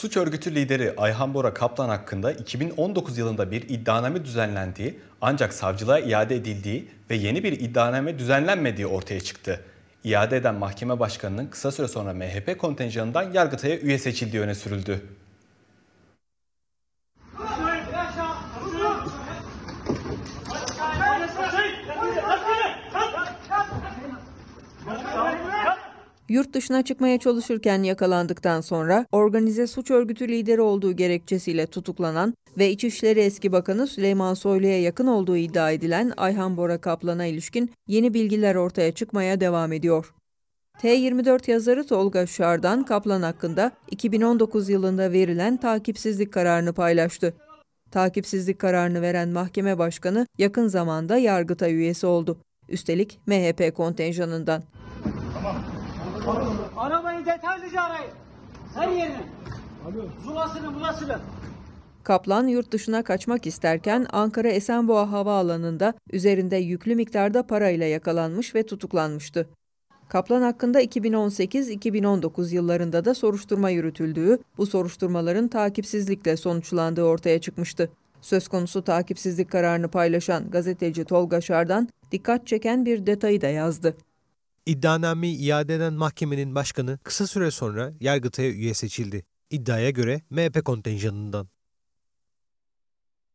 Suç örgütü lideri Ayhan Bora Kaplan hakkında 2019 yılında bir iddianame düzenlendiği ancak savcılığa iade edildiği ve yeni bir iddianame düzenlenmediği ortaya çıktı. İade eden mahkeme başkanının kısa süre sonra MHP kontenjanından Yargıtay'a üye seçildiği öne sürüldü. Yurt dışına çıkmaya çalışırken yakalandıktan sonra organize suç örgütü lideri olduğu gerekçesiyle tutuklanan ve İçişleri Eski Bakanı Süleyman Soylu'ya yakın olduğu iddia edilen Ayhan Bora Kaplan'a ilişkin yeni bilgiler ortaya çıkmaya devam ediyor. T24 yazarı Tolga Şardan Kaplan hakkında 2019 yılında verilen takipsizlik kararını paylaştı. Takipsizlik kararını veren mahkeme başkanı yakın zamanda Yargıtay üyesi oldu. Üstelik MHP kontenjanından. Tamam. Arabayı detaylıca arayın. Her yerini. Zulasını bulasını. Kaplan yurt dışına kaçmak isterken Ankara Esenboğa Havaalanı'nda üzerinde yüklü miktarda parayla yakalanmış ve tutuklanmıştı. Kaplan hakkında 2018-2019 yıllarında da soruşturma yürütüldüğü, bu soruşturmaların takipsizlikle sonuçlandığı ortaya çıkmıştı. Söz konusu takipsizlik kararını paylaşan gazeteci Tolga Şardan dikkat çeken bir detayı da yazdı. İddianameyi iade eden mahkemenin başkanı kısa süre sonra Yargıtay'a üye seçildi. İddiaya göre MHP kontenjanından.